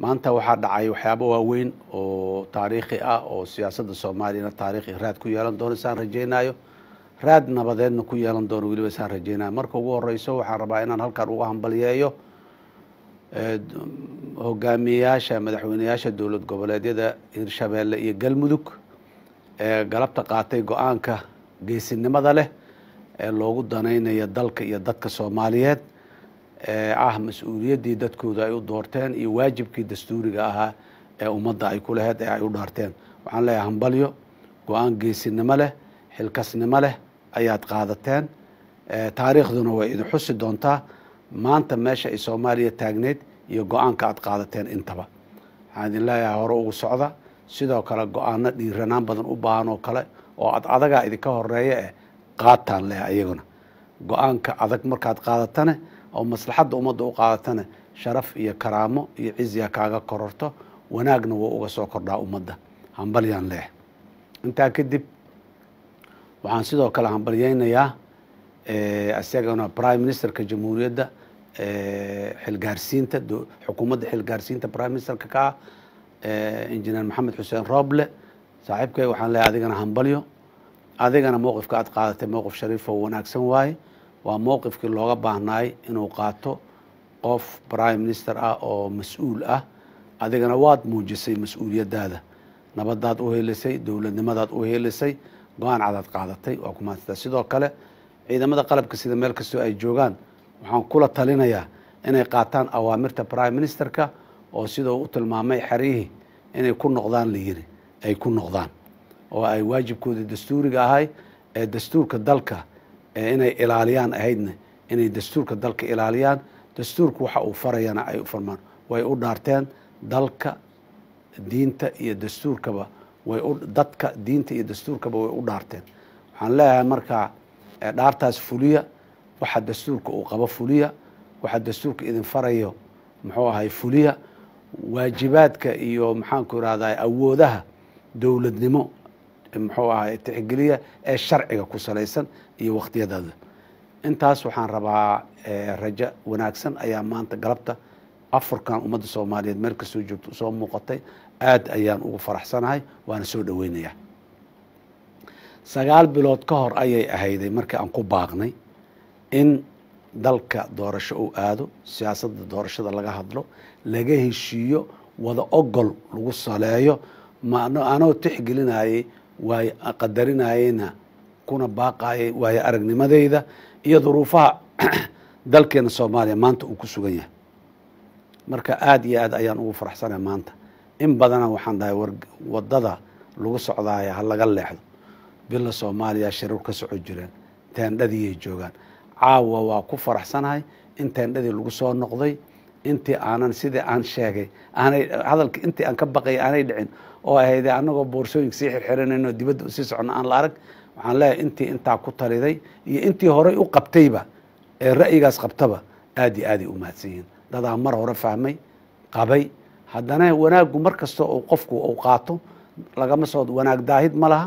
maanta waxaa dhacay waxyaabo waaweyn oo taariikhi ah oo siyaasadda soomaaliyana taariikhi raad ku yeelan doono saan rajeynayo raad nabadeedna ku yeelan doono weliba saan rajeynayo marka ugu horeyso waxaan rabaa inaan halkan uga hambalyeeyo eh, hogaamiyeyaasha madaxweyneyaasha dowlad goboleedyada hirshabeelle iyo galmudug ee eh, galabta qaatay go-aanka geesinimada leh ee loogu danaynaya dalka iyo dadka soomaaliyeed ah mas-uuliyaddii dadkooda ay u doorteen iyo waajibkii dastuuriga ahaa ee ummadda ay ku laheyd ee ay u dhaarteen waxaan leeyahay hambalyo go-aan geesinimo leh xilkasnimo leh ayaad qaadateen taariikhduna way idin xusi doontaa maanta meesha ay soomaaliya taagneyd iyo go-aanka aad qaadateen intaba waxaan idin leeyahay hore ugu socda sidoo kale go-aano dhiiranaan badan u baahan oo kale oo aad adagaa idinka horeeya eh qaataan leh ayaguna go-aanka adag markaad qaadatane oo maslaxadda ummadda u qaadatana sharaf iyo karaamo iyo ciziya kaaga kororto wanaagna wuu uga soo kordhaa ummadda hambalyaan leeh intaa kadib waxaan sidoo kale hambalyaynayaa isagana eh, prime ministerka jamhuuriyadda eh, xilgaarsiinta xukuumadda xilgaarsiinta prime ministerka ka ah injineer eh, maxamed xuseen rooble saaxiibkay waxaan leeyahay adigana hambalyo adigana mowqifka aad qaadatay mowqif shariif shariifoo wanaagsan waaye waa mowqifkii looga baahnaay inuu qaato qof prime minister ah oo mas-uul ah adigana waad muujisay mas-uuliyadaada nabadaad u helisay dowladnimadaad u helisay go-aan cadaad qaadatay waa ku mahadsantaa sidoo kale ciidamada qalabka sida meel kastoo ay joogaan waxaan kula talinayaa inay qaataan awaamirta prime ministerka oo sida uu u tilmaamay xerihii inay ku noqdaan la layiri ay ku noqdaan oo ay waajibkoodii dastuuriga ahay ee dastuurka dalka inay ilaaliyaan ahaydna inay dastuurka dalka ilaaliyaan dastuurku waxa uu farayana ay farmaan way u dhaarteen dalka diinta iyo dastuurkaba way u dadka diinta iyo dastuurkaba way u dhaarteen waxaan leeyahay markaa dhaartaas fuliya waxa dastuurka uu qabo fuliya waxa dastuurka idin farayo muxuu ahay fuliya waajibaadka iyo maxaanku irahda awoodaha dowladnimo muxuu ahay tixgeliya ee sharciga ku salaysan iyo wakhtiyadaada intaas waxaan rabaa rajo wanaagsan ayaa maanta galabta afurkan ummadda soomaaliyeed meel kastoo joogto usoo muuqatay aad ayaan ugu faraxsanahay waana soo dhoweynayaa sagaal bilood ka hor ayay ahayday markii aan ku baaqnay in dalka doorasho uu aado siyaasadda doorashada laga hadlo laga heshiiyo wada ogol lagu saleeyo anoo tixgelinayay waay qadarinayeena kuna baaqaye waay aragnimadeyda iyo duruufaha dalkeena soomaaliya maanta uu ku sugan yahay marka aada iyo aad ayaan ugu faraxsanahay maanta in badana waxaan dhahay wadada lagu socdaaya ha laga leexdo bila soomaaliya shiruur ka soco jireen teendhadiiyay joogaan caawa waa ku faraxsanahay in teendhadii lagu soo noqday intii aanan sidii aan sheegay aanay hadalka intii aan ka baqayay aanay dhicin oo ahayd anagoo boorsooyinka sii xirxiranayno dibadda usii socono aan la arag waxaan leeyahay intii intaa ku taliday iyo intii horey u qabtayba ee ra'yigaas qabtaba aad iyo aaday u mahadsan yihiin dadaa mar hore fahmay qabay haddana wanaaggu mar kasta uu qofku uu qaato lagama soo wanaag daahid ma laha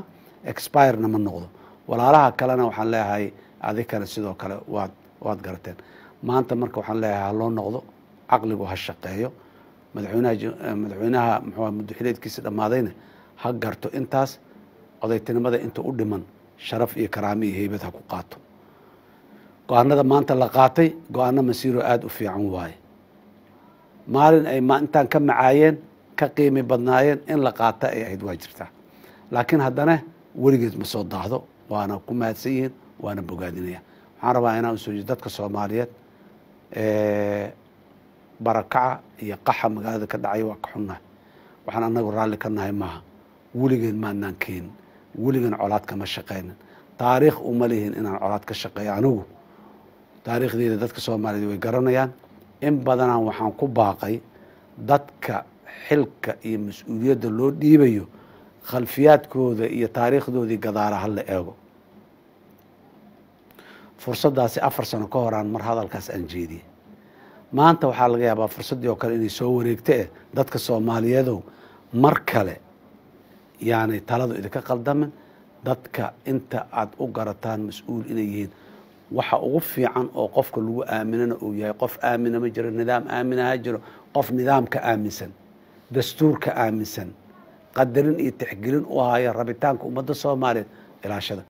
expirena ma noqdo walaalaha kalena waxaan leeyahay adikana sidoo kale waad waad garateen maanta marka waxaan leeyahay haloo noqdo caqligu ha shaqeeyo madaxweynaha eh, mxua muddoxileedkiisa dhammaadayna ha garto intaas odaytinimada inta u dhiman sharaf iyo karaame iyo heybad ha ku qaato go-aanada maanta la qaatay go-aano masiiro aada u fiican waaye maalin ay intaan ka macaayeen ka qiimi badnaayeen in la qaata ay ahayd waa jirtaa laakiin haddana weligeed ma soo daahdo waana ku mahadsan yihiin waana bogaadinaya waxaan rabaa inaan u dadka soomaaliyeed eh, barakaca iyo qaxa magaalada ka dhacay waa ka xunnahay waxaan annagu raalli ka nahay maaha weligeen maanaan keenin weligeen colaad kama shaqaynin taariikh uma lihin inaan colaad ka shaqeeyo anigu taariikhdeeda dadka soomaaliyeed way garanayaan in badanaan waxaan ku baaqay dadka xilka iyo mas-uuliyadda loo dhiibayo khalfiyaadkooda iyo taariikhdoodii gadaaraha la eego fursadaasi afar sano ka horaan mar hadalkaas aan jeediyey maanta waxaa laga yaabaa fursaddii oo kale inay soo wareegto eh dadka soomaaliyeedow mar kale yaanay taladu idinka qaldamin dadka inta aad u garataan mas-uul inay yihiin waxa ugu fiican oo qofka lagu aaminana uu yahay qof aamina ma jiro nidaam aamina ha jiro qof nidaamka aaminsan dastuurka aaminsan qadarin iyo tixgelin u haya rabitaanka ummadda soomaaliyeed ilaashada